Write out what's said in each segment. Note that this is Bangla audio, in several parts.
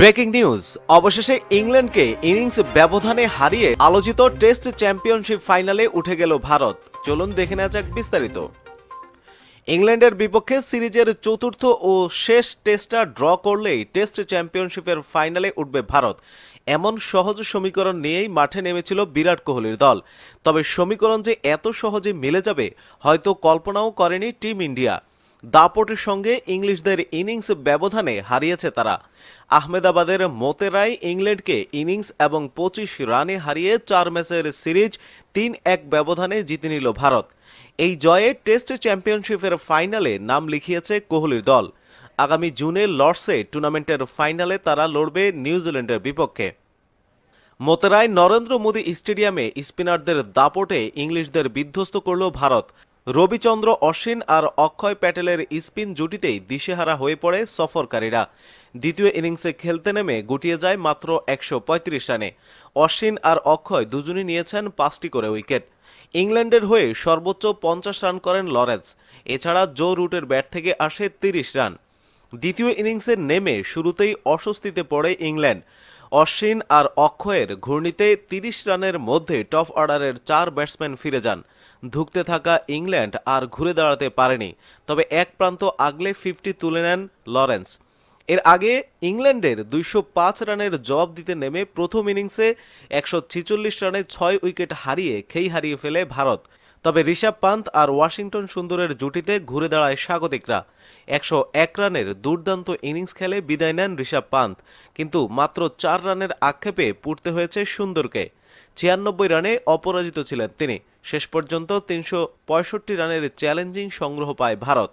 ব্রেকিং নিউজ অবশেষে ইংল্যান্ডকে ইনিংস ব্যবধানে হারিয়ে আলোচিত টেস্ট চ্যাম্পিয়নশিপ ফাইনালে উঠে গেল ভারত চলুন দেখে নেওয়া যাক বিস্তারিত ইংল্যান্ডের বিপক্ষে সিরিজের চতুর্থ ও শেষ টেস্টটা ড্র করলেই টেস্ট চ্যাম্পিয়নশিপের ফাইনালে উঠবে ভারত এমন সহজ সমীকরণ নিয়েই মাঠে নেমেছিল বিরাট কোহলির দল তবে সমীকরণ যে এত সহজে মিলে যাবে হয়তো কল্পনাও করেনি টিম ইন্ডিয়া দাপটের সঙ্গে ইংলিশদের ইনিংস ব্যবধানে হারিয়েছে তারা আহমেদাবাদের মোতেরাই ইংল্যান্ডকে ইনিংস এবং পঁচিশ রানে হারিয়ে চার ম্যাচের সিরিজ তিন এক ব্যবধানে জিতে নিল ভারত এই জয়ে টেস্ট চ্যাম্পিয়নশিপের ফাইনালে নাম লিখিয়েছে কোহলির দল আগামী জুনে লর্ডসে টুর্নামেন্টের ফাইনালে তারা লড়বে নিউজিল্যান্ডের বিপক্ষে মোতেরায় নরেন্দ্র মোদী স্টেডিয়ামে স্পিনারদের দাপটে ইংলিশদের বিধ্বস্ত করল ভারত রবিচন্দ্র অশ্বিন আর অক্ষয় প্যাটেলের স্পিন জুটিতেই দিশেহারা হয়ে পড়ে সফরকারীরা দ্বিতীয় ইনিংসে খেলতে নেমে গুটিয়ে যায় মাত্র একশো রানে অশ্বিন আর অক্ষয় দুজনই নিয়েছেন পাঁচটি করে উইকেট ইংল্যান্ডের হয়ে সর্বোচ্চ পঞ্চাশ রান করেন লরেন্স এছাড়া জো রুটের ব্যাট থেকে আসে তিরিশ রান দ্বিতীয় ইনিংসে নেমে শুরুতেই অস্বস্তিতে পড়ে ইংল্যান্ড অশ্বিন আর অক্ষয়ের ঘূর্ণিতে তিরিশ রানের মধ্যে টপ অর্ডারের চার ব্যাটসম্যান ফিরে যান ধুকতে থাকা ইংল্যান্ড আর ঘুরে দাঁড়াতে পারেনি তবে এক প্রান্ত আগলে ফিফটি তুলে নেন লরেন্স এর আগে ইংল্যান্ডের দুইশো পাঁচ রানের জবাব দিতে নেমে প্রথম ইনিংসে একশো রানে ছয় উইকেট হারিয়ে খেই হারিয়ে ফেলে ভারত তবে ঋষভ পান্ত আর ওয়াশিংটন সুন্দরের জুটিতে ঘুরে দাঁড়ায় স্বাগতিকরা একশো এক রানের দুর্দান্ত ইনিংস খেলে বিদায় নেন ঋষভ পান্ত কিন্তু মাত্র চার রানের আক্ষেপে পুড়তে হয়েছে সুন্দরকে ছিয়ানব্বই রানে অপরাজিত ছিলেন তিনি শেষ পর্যন্ত তিনশো পঁয়ষট্টি রানের চ্যালেঞ্জিং সংগ্রহ পায় ভারত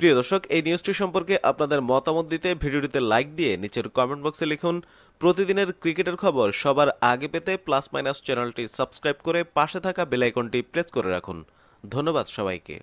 প্রিয় দর্শক এই নিউজটি সম্পর্কে আপনাদের মতামত দিতে ভিডিওটিতে লাইক দিয়ে নিচের কমেন্ট বক্সে লিখুন প্রতিদিনের ক্রিকেটের খবর সবার আগে পেতে প্লাস মাইনাস চ্যানেলটি সাবস্ক্রাইব করে পাশে থাকা বেলাইকনটি প্রেস করে রাখুন ধন্যবাদ সবাইকে